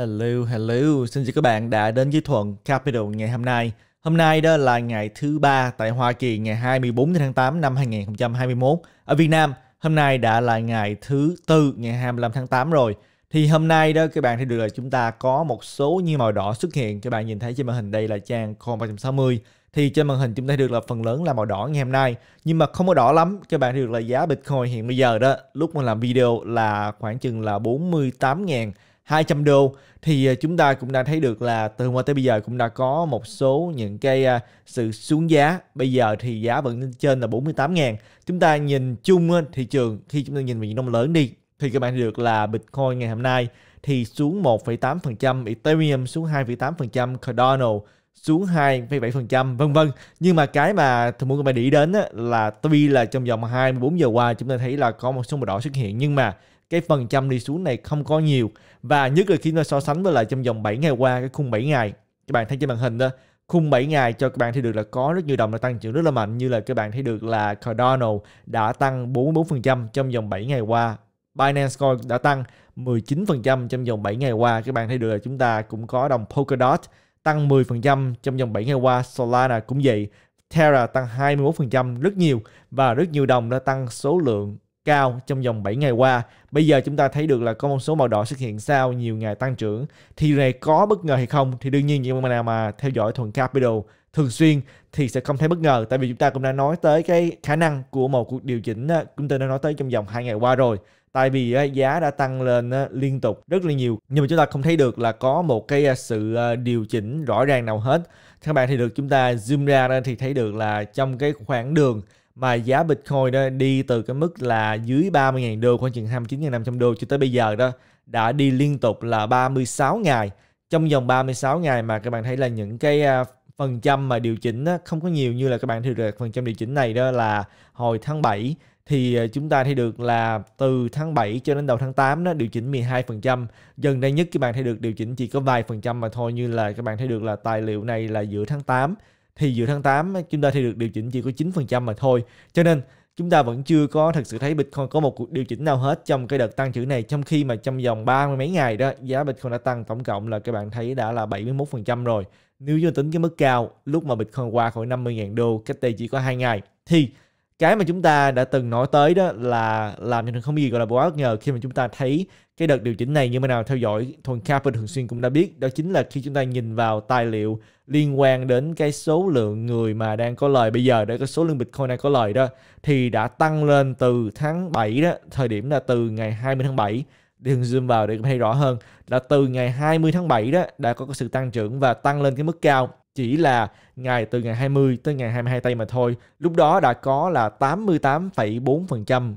Hello, hello, xin chào các bạn đã đến với Thuận Capital ngày hôm nay. Hôm nay đó là ngày thứ ba tại Hoa Kỳ ngày 24 tháng 8 năm 2021. Ở Việt Nam, hôm nay đã là ngày thứ tư ngày 25 tháng 8 rồi. Thì hôm nay đó các bạn thấy được là chúng ta có một số như màu đỏ xuất hiện. Các bạn nhìn thấy trên màn hình đây là trang Chrome 360. Thì trên màn hình chúng ta được là phần lớn là màu đỏ ngày hôm nay. Nhưng mà không có đỏ lắm. Các bạn thấy được là giá Bitcoin hiện bây giờ đó, lúc mà làm video là khoảng chừng là 48 ngàn 200 đô thì à, chúng ta cũng đã thấy được là từ qua tới bây giờ cũng đã có một số những cái à, sự xuống giá. Bây giờ thì giá vẫn trên là 48 000 Chúng ta nhìn chung thị trường khi chúng ta nhìn về những đồng lớn đi thì các bạn được là Bitcoin ngày hôm nay thì xuống 1,8%, Ethereum xuống 2,8%, Cardano xuống 2,7% vân vân. Nhưng mà cái mà tôi muốn các bạn để ý đến là tuy là trong vòng 24 giờ qua chúng ta thấy là có một số màu đỏ xuất hiện nhưng mà cái phần trăm đi xuống này không có nhiều và nhất là khi nó so sánh với lại trong vòng 7 ngày qua cái khung 7 ngày các bạn thấy trên màn hình đó khung 7 ngày cho các bạn thấy được là có rất nhiều đồng đã tăng trưởng rất là mạnh như là các bạn thấy được là Cardano đã tăng 44% trong vòng 7 ngày qua Binance Coin đã tăng 19% trong vòng 7 ngày qua các bạn thấy được là chúng ta cũng có đồng Polkadot tăng 10% trong vòng 7 ngày qua Solana cũng vậy Terra tăng 21% rất nhiều và rất nhiều đồng đã tăng số lượng cao trong vòng 7 ngày qua. Bây giờ chúng ta thấy được là có một số màu đỏ xuất hiện sau nhiều ngày tăng trưởng. Thì này có bất ngờ hay không? Thì đương nhiên những bạn nào mà theo dõi thuận capital thường xuyên thì sẽ không thấy bất ngờ tại vì chúng ta cũng đã nói tới cái khả năng của một cuộc điều chỉnh chúng ta đã nói tới trong vòng hai ngày qua rồi tại vì giá đã tăng lên liên tục rất là nhiều nhưng mà chúng ta không thấy được là có một cái sự điều chỉnh rõ ràng nào hết các bạn thì được chúng ta zoom ra thì thấy được là trong cái khoảng đường mà giá Bitcoin đó đi từ cái mức là dưới 30.000 đô khoảng chừng 29.500 đô cho tới bây giờ đó đã đi liên tục là 36 ngày trong vòng 36 ngày mà các bạn thấy là những cái à, phần trăm mà điều chỉnh đó, không có nhiều như là các bạn thấy được phần trăm điều chỉnh này đó là hồi tháng 7 thì à, chúng ta thấy được là từ tháng 7 cho đến đầu tháng 8 nó điều chỉnh 12%, gần đây nhất các bạn thấy được điều chỉnh chỉ có vài phần trăm mà thôi như là các bạn thấy được là tài liệu này là giữa tháng 8 thì giữa tháng 8 chúng ta thì được điều chỉnh chỉ có 9% mà thôi. Cho nên chúng ta vẫn chưa có thật sự thấy Bitcoin có một cuộc điều chỉnh nào hết trong cái đợt tăng trưởng này trong khi mà trong vòng ba mươi mấy ngày đó giá Bitcoin đã tăng tổng cộng là các bạn thấy đã là 71% rồi. Nếu như tính cái mức cao lúc mà Bitcoin qua khỏi 50.000 đô cách đây chỉ có 2 ngày thì cái mà chúng ta đã từng nói tới đó là làm cho không gì gọi là quá bất ngờ khi mà chúng ta thấy cái đợt điều chỉnh này như thế nào theo dõi thuần capital thường xuyên cũng đã biết đó chính là khi chúng ta nhìn vào tài liệu liên quan đến cái số lượng người mà đang có lời bây giờ để cái số lượng Bitcoin đang có lời đó thì đã tăng lên từ tháng 7 đó thời điểm là từ ngày 20 tháng 7 để zoom vào để thấy rõ hơn là từ ngày 20 tháng 7 đó đã có sự tăng trưởng và tăng lên cái mức cao chỉ là ngày từ ngày 20 tới ngày 22 tây mà thôi. Lúc đó đã có là 88,4%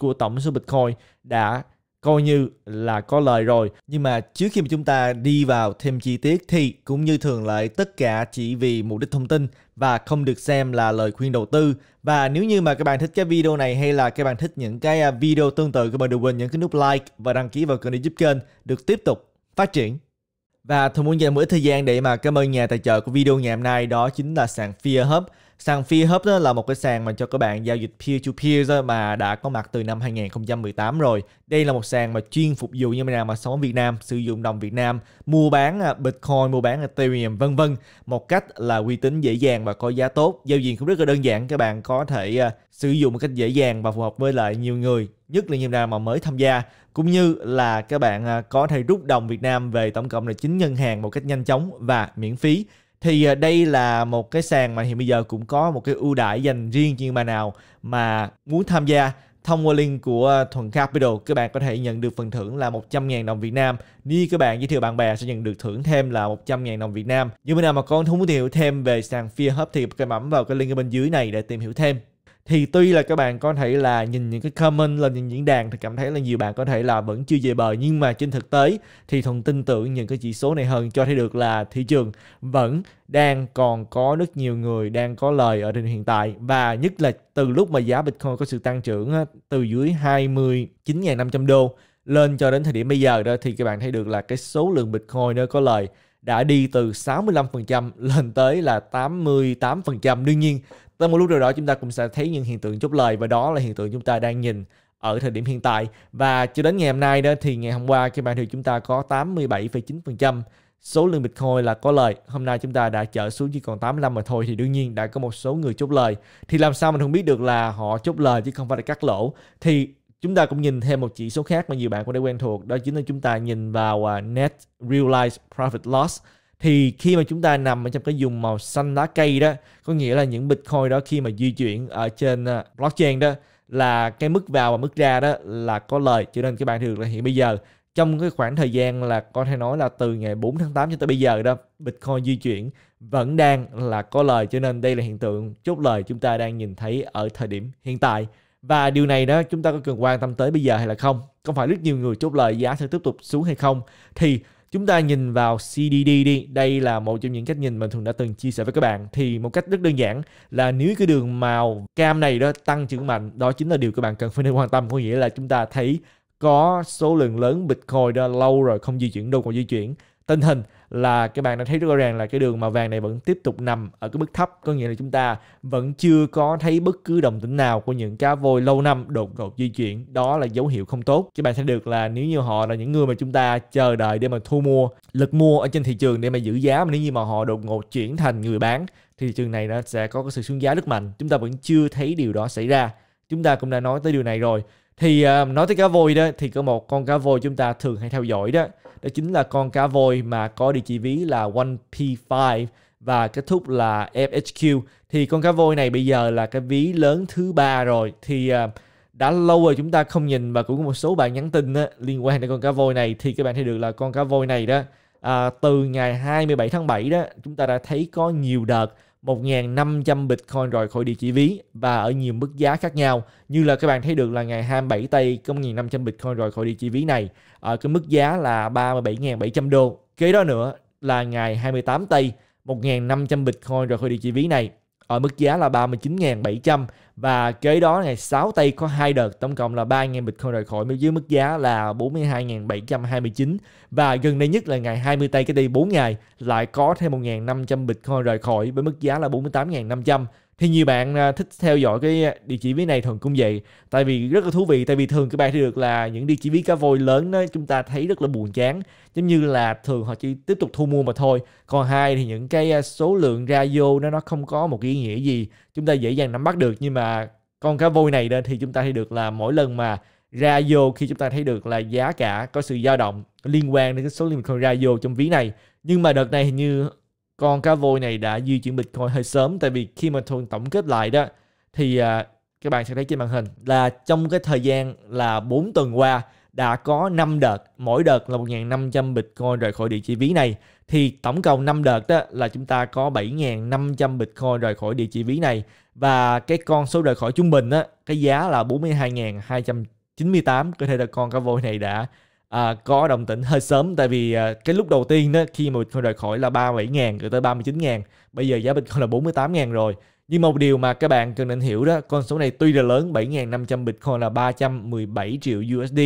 của tổng số Bitcoin đã coi như là có lời rồi. Nhưng mà trước khi mà chúng ta đi vào thêm chi tiết thì cũng như thường lệ tất cả chỉ vì mục đích thông tin và không được xem là lời khuyên đầu tư. Và nếu như mà các bạn thích cái video này hay là các bạn thích những cái à, video tương tự các bạn đừng quên nhấn cái nút like và đăng ký vào kênh để giúp kênh được tiếp tục phát triển. Và tôi muốn dành một ít thời gian để mà cảm ơn nhà tài trợ của video ngày hôm nay đó chính là sàn Fear Hub Sàn phi đó là một cái sàn mà cho các bạn giao dịch peer-to-peer -peer mà đã có mặt từ năm 2018 rồi. Đây là một sàn mà chuyên phục vụ như thế nào mà sống ở Việt Nam, sử dụng đồng Việt Nam, mua bán à, Bitcoin, mua bán Ethereum vân vân. Một cách là uy tín dễ dàng và có giá tốt. Giao diện cũng rất là đơn giản, các bạn có thể à, sử dụng một cách dễ dàng và phù hợp với lại nhiều người nhất là nhiều nào mà mới tham gia cũng như là các bạn à, có thể rút đồng Việt Nam về tổng cộng là 9 ngân hàng một cách nhanh chóng và miễn phí thì à, đây là một cái sàn mà hiện bây giờ cũng có một cái ưu đãi dành riêng cho những bạn nào mà muốn tham gia thông qua link của Thuần Capital các bạn có thể nhận được phần thưởng là 100.000 đồng Việt Nam nếu các bạn giới thiệu bạn bè sẽ nhận được thưởng thêm là 100.000 đồng Việt Nam như bên nào mà con muốn tìm hiểu thêm về sàn Fear Hub thì các bạn bấm vào cái link ở bên dưới này để tìm hiểu thêm thì tuy là các bạn có thể là nhìn những cái comment lên những diễn đàn thì cảm thấy là nhiều bạn có thể là vẫn chưa về bờ nhưng mà trên thực tế thì thuần tin tưởng những cái chỉ số này hơn cho thấy được là thị trường vẫn đang còn có rất nhiều người đang có lời ở trên hiện tại và nhất là từ lúc mà giá Bitcoin có sự tăng trưởng từ dưới 29.500 đô lên cho đến thời điểm bây giờ đó thì các bạn thấy được là cái số lượng Bitcoin nó có lời đã đi từ 65% lên tới là 88%. Đương nhiên tới một lúc nào đó chúng ta cũng sẽ thấy những hiện tượng chốt lời và đó là hiện tượng chúng ta đang nhìn ở thời điểm hiện tại và cho đến ngày hôm nay đó thì ngày hôm qua các bạn thì chúng ta có 87,9% số lượng Bitcoin là có lời. Hôm nay chúng ta đã chở xuống chỉ còn 85 mà thôi thì đương nhiên đã có một số người chốt lời. Thì làm sao mình không biết được là họ chốt lời chứ không phải là cắt lỗ. Thì chúng ta cũng nhìn thêm một chỉ số khác mà nhiều bạn cũng đã quen thuộc đó chính là chúng ta nhìn vào à, net realized profit loss thì khi mà chúng ta nằm ở trong cái dùng màu xanh lá cây đó có nghĩa là những bitcoin đó khi mà di chuyển ở trên ờ, blockchain đó là cái mức vào và mức ra đó là có lời cho nên các bạn được là hiện bây giờ trong cái khoảng thời gian là có thể nói là từ ngày 4 tháng 8 cho tới bây giờ đó Bitcoin di chuyển vẫn đang là có lời cho nên đây là hiện tượng chốt lời chúng ta đang nhìn thấy ở thời điểm hiện tại và điều này đó chúng ta có cần quan tâm tới bây giờ hay là không không phải rất nhiều người chốt lời giá sẽ tiếp tục xuống hay không thì Chúng ta nhìn vào CDD đi, đây là một trong những cách nhìn mà Thường đã từng chia sẻ với các bạn. Thì một cách rất đơn giản là nếu cái đường màu cam này đó tăng trưởng mạnh, đó chính là điều các bạn cần phải nên quan tâm. Có nghĩa là chúng ta thấy có số lượng lớn Bitcoin đó lâu rồi không di chuyển đâu còn di chuyển tình hình là các bạn đã thấy rất rõ ràng là cái đường màu vàng này vẫn tiếp tục nằm ở cái mức thấp có nghĩa là chúng ta vẫn chưa có thấy bất cứ đồng tĩnh nào của những cá voi lâu năm đột ngột di chuyển đó là dấu hiệu không tốt các bạn sẽ được là nếu như họ là những người mà chúng ta chờ đợi để mà thu mua lực mua ở trên thị trường để mà giữ giá mà nếu như mà họ đột ngột chuyển thành người bán thì thị trường này nó sẽ có cái sự xuống giá rất mạnh chúng ta vẫn chưa thấy điều đó xảy ra chúng ta cũng đã nói tới điều này rồi thì uh, nói tới cá voi đó thì có một con cá voi chúng ta thường hay theo dõi đó đó chính là con cá voi mà có địa chỉ ví là 1P5 và kết thúc là FHQ thì con cá voi này bây giờ là cái ví lớn thứ ba rồi thì à, đã lâu rồi chúng ta không nhìn và cũng có một số bạn nhắn tin á, liên quan đến con cá voi này thì các bạn thấy được là con cá voi này đó à, từ ngày 27 tháng 7 đó chúng ta đã thấy có nhiều đợt 1.500 Bitcoin rời khỏi địa chỉ ví và ở nhiều mức giá khác nhau. Như là các bạn thấy được là ngày 27 tây có 1.500 Bitcoin rời khỏi địa chỉ ví này ở cái mức giá là 37.700 đô. Kế đó nữa là ngày 28 tây 1.500 Bitcoin rời khỏi địa chỉ ví này ở mức giá là 39.700 và kế đó ngày 6 tây có hai đợt tổng cộng là 3.000 Bitcoin rời khỏi dưới mức giá là 42.729 và gần đây nhất là ngày 20 tây cái đi 4 ngày lại có thêm 1.500 Bitcoin rời khỏi với mức giá là 48.500 thì nhiều bạn à, thích theo dõi cái à, địa chỉ ví này thường cũng vậy tại vì rất là thú vị tại vì thường các bạn thấy được là những địa chỉ ví cá voi lớn đó chúng ta thấy rất là buồn chán giống như là thường họ chỉ tiếp tục thu mua mà thôi còn hai thì những cái à, số lượng ra vô nó nó không có một ý nghĩa gì chúng ta dễ dàng nắm bắt được nhưng mà con cá voi này đó thì chúng ta thấy được là mỗi lần mà ra vô khi chúng ta thấy được là giá cả có sự dao động liên quan đến cái số lượng con ra vô trong ví này nhưng mà đợt này hình như con cá voi này đã di chuyển Bitcoin hơi sớm tại vì khi mà thuần tổng kết lại đó thì à, các bạn sẽ thấy trên màn hình là trong cái thời gian là 4 tuần qua đã có 5 đợt, mỗi đợt là 1.500 Bitcoin rời khỏi địa chỉ ví này. Thì tổng cộng 5 đợt đó là chúng ta có 7.500 Bitcoin rời khỏi địa chỉ ví này. Và cái con số rời khỏi trung bình đó, cái giá là 42.298. Có thể là con cá voi này đã à, có đồng tỉnh hơi sớm tại vì à, cái lúc đầu tiên đó khi mà Bitcoin rời khỏi là 37 ngàn rồi tới 39 ngàn bây giờ giá Bitcoin là 48 ngàn rồi nhưng một điều mà các bạn cần nên hiểu đó con số này tuy là lớn 7.500 Bitcoin là 317 triệu USD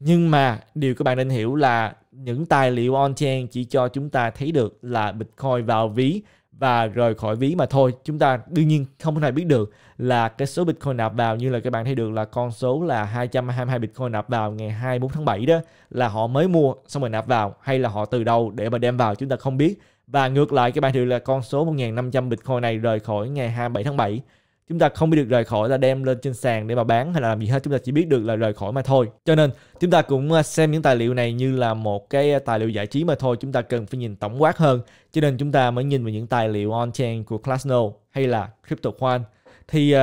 nhưng mà điều các bạn nên hiểu là những tài liệu on-chain chỉ cho chúng ta thấy được là Bitcoin vào ví và rời khỏi ví mà thôi chúng ta đương nhiên không thể biết được là cái số bitcoin nạp vào như là các bạn thấy được là con số là 222 bitcoin nạp vào ngày 24 tháng 7 đó là họ mới mua xong rồi nạp vào hay là họ từ đâu để mà đem vào chúng ta không biết và ngược lại các bạn thấy được là con số 1.500 bitcoin này rời khỏi ngày 27 tháng 7 chúng ta không biết được rời khỏi là đem lên trên sàn để mà bán hay là làm gì hết chúng ta chỉ biết được là rời khỏi mà thôi cho nên chúng ta cũng à, xem những tài liệu này như là một cái à, tài liệu giải trí mà thôi chúng ta cần phải nhìn tổng quát hơn cho nên chúng ta mới nhìn vào những tài liệu on chain của Classno hay là CryptoQuant thì uh,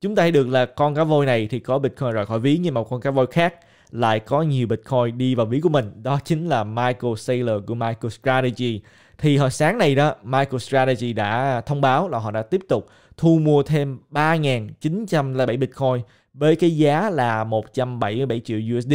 chúng ta thấy được là con cá voi này thì có bitcoin rời khỏi ví nhưng mà con cá voi khác lại có nhiều bitcoin đi vào ví của mình đó chính là Michael Saylor của Michael Strategy thì hồi sáng này đó Michael Strategy đã thông báo là họ đã tiếp tục thu mua thêm 3.907 Bitcoin với cái giá là 177 triệu USD.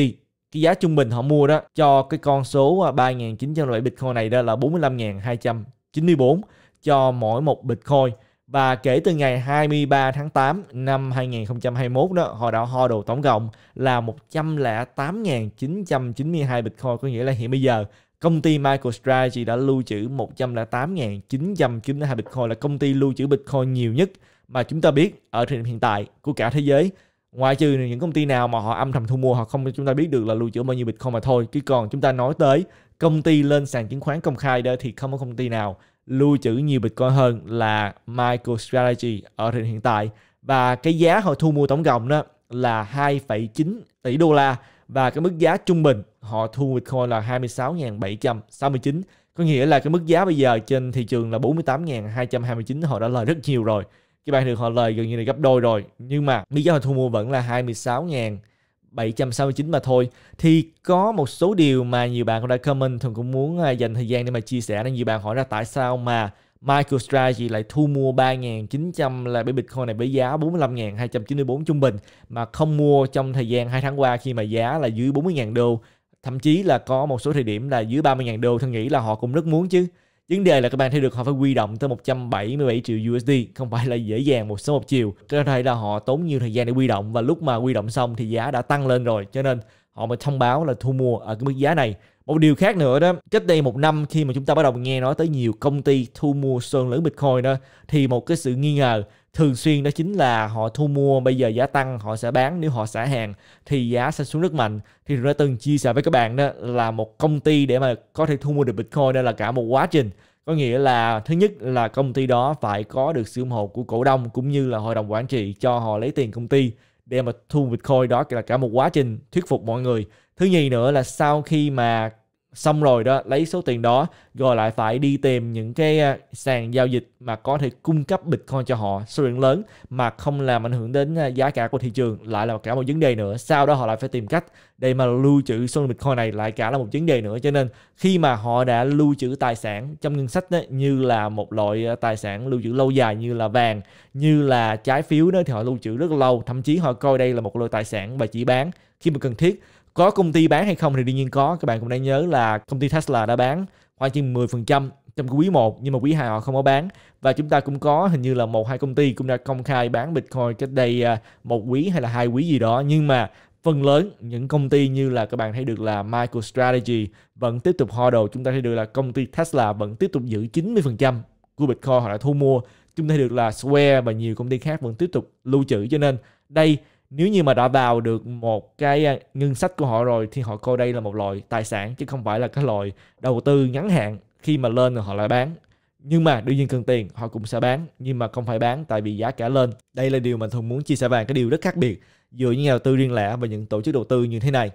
Cái giá trung bình họ mua đó cho cái con số 3.907 à, Bitcoin này đó là 45.294 cho mỗi một Bitcoin. Và kể từ ngày 23 tháng 8 năm 2021 đó, họ đã ho đồ tổng cộng là 108.992 Bitcoin, có nghĩa là hiện bây giờ Công ty MicroStrategy đã lưu trữ 108.992 Bitcoin là công ty lưu trữ Bitcoin nhiều nhất mà chúng ta biết ở thời điểm hiện tại của cả thế giới. Ngoại trừ những công ty nào mà họ âm thầm thu mua hoặc không chúng ta biết được là lưu trữ bao nhiêu Bitcoin mà thôi. Chứ còn chúng ta nói tới công ty lên sàn chứng khoán công khai đó thì không có công ty nào lưu trữ nhiều Bitcoin hơn là MicroStrategy ở thời điểm hiện tại. Và cái giá họ thu mua tổng cộng đó là 2,9 tỷ đô la và cái mức giá trung bình họ thu Bitcoin là 26.769 có nghĩa là cái mức giá bây giờ trên thị trường là 48.229 họ đã lời rất nhiều rồi các bạn được họ lời gần như là gấp đôi rồi nhưng mà mức giá họ thu mua vẫn là 26 769 mà thôi thì có một số điều mà nhiều bạn cũng đã comment thường cũng muốn à, dành thời gian để mà chia sẻ nên nhiều bạn hỏi ra tại sao mà MicroStrategy lại thu mua 3.900 là Bitcoin này với giá 45.294 trung bình mà không mua trong thời gian 2 tháng qua khi mà giá là dưới 40.000 đô thậm chí là có một số thời điểm là dưới 30.000 đô thân nghĩ là họ cũng rất muốn chứ Vấn đề là các bạn thấy được họ phải quy động tới 177 triệu USD, không phải là dễ dàng một số một chiều. Có thể là họ tốn nhiều thời gian để quy động và lúc mà quy động xong thì giá đã tăng lên rồi, cho nên họ mới thông báo là thu mua ở cái mức giá này một điều khác nữa đó cách đây một năm khi mà chúng ta bắt đầu nghe nói tới nhiều công ty thu mua sơn lớn bitcoin đó thì một cái sự nghi ngờ thường xuyên đó chính là họ thu mua bây giờ giá tăng họ sẽ bán nếu họ xả hàng thì giá sẽ xuống rất mạnh thì tôi đã từng chia sẻ với các bạn đó là một công ty để mà có thể thu mua được bitcoin đây là cả một quá trình có nghĩa là thứ nhất là công ty đó phải có được sự ủng hộ của cổ đông cũng như là hội đồng quản trị cho họ lấy tiền công ty để mà thu bitcoin đó là cả một quá trình thuyết phục mọi người thứ nhì nữa là sau khi mà xong rồi đó lấy số tiền đó rồi lại phải đi tìm những cái à, sàn giao dịch mà có thể cung cấp bitcoin cho họ số lượng lớn mà không làm ảnh hưởng đến à, giá cả của thị trường lại là cả một vấn đề nữa sau đó họ lại phải tìm cách để mà lưu trữ số lượng bitcoin này lại cả là một vấn đề nữa cho nên khi mà họ đã lưu trữ tài sản trong ngân sách đó, như là một loại à, tài sản lưu trữ lâu dài như là vàng như là trái phiếu đó thì họ lưu trữ rất lâu thậm chí họ coi đây là một loại tài sản và chỉ bán khi mà cần thiết có công ty bán hay không thì đương nhiên có các bạn cũng đang nhớ là công ty Tesla đã bán khoảng chừng 10% trong quý 1 nhưng mà quý 2 họ không có bán và chúng ta cũng có hình như là một hai công ty cũng đã công khai bán Bitcoin cách đây à, một quý hay là hai quý gì đó nhưng mà phần lớn những công ty như là các bạn thấy được là MicroStrategy vẫn tiếp tục hodl chúng ta thấy được là công ty Tesla vẫn tiếp tục giữ 90% của Bitcoin họ đã thu mua chúng ta thấy được là Square và nhiều công ty khác vẫn tiếp tục lưu trữ cho nên đây nếu như mà đã vào được một cái à, ngân sách của họ rồi thì họ coi đây là một loại tài sản chứ không phải là cái loại đầu tư ngắn hạn khi mà lên rồi họ lại bán nhưng mà đương nhiên cần tiền họ cũng sẽ bán nhưng mà không phải bán tại vì giá cả lên đây là điều mà thường muốn chia sẻ bạn cái điều rất khác biệt giữa những nhà đầu tư riêng lẻ và những tổ chức đầu tư như thế này